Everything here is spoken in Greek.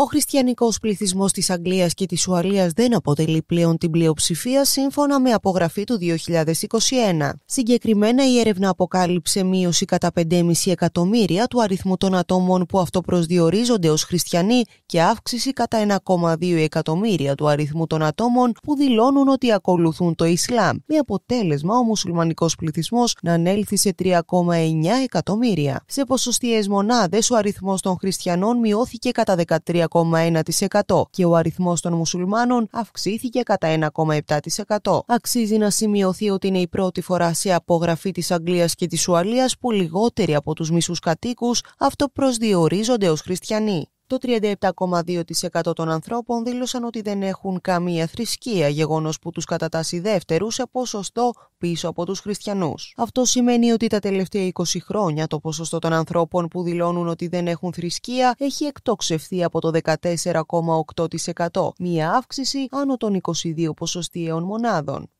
Ο χριστιανικός πληθυσμός της Αγγλίας και της Ουαλίας δεν αποτελεί πλέον την πλειοψηφία σύμφωνα με απογραφή του 2021. Συγκεκριμένα η έρευνα αποκάλυψε μείωση κατά 5,5 εκατομμύρια του αριθμού των ατόμων που αυτοπροσδιορίζονται ως χριστιανοί και αύξηση κατά 1,2 εκατομμύρια του αριθμού των ατόμων που δηλώνουν ότι ακολουθούν το Ισλάμ, με αποτέλεσμα ο μουσουλμανικός πληθυσμός να ανέλθει σε 3,9 εκατομμύρια. Σε ποσοστιαίες μονάδες ο αριθμός των χριστιανών μειώθηκε κατά 13 1,1% και ο αριθμός των μουσουλμάνων αυξήθηκε κατά 1,7%. Αξίζει να σημειωθεί ότι είναι η πρώτη φορά σε απογραφή της Αγγλίας και της Ουαλίας που λιγότεροι από τους μισούς κατοίκους αυτοπροσδιορίζονται ως χριστιανοί. Το 37,2% των ανθρώπων δήλωσαν ότι δεν έχουν καμία θρησκεία, γεγονός που τους κατατάσσει δεύτερους σε ποσοστό πίσω από τους χριστιανούς. Αυτό σημαίνει ότι τα τελευταία 20 χρόνια το ποσοστό των ανθρώπων που δηλώνουν ότι δεν έχουν θρησκεία έχει εκτοξευθεί από το 14,8%, μία αύξηση άνω των 22 ποσοστιαίων μονάδων.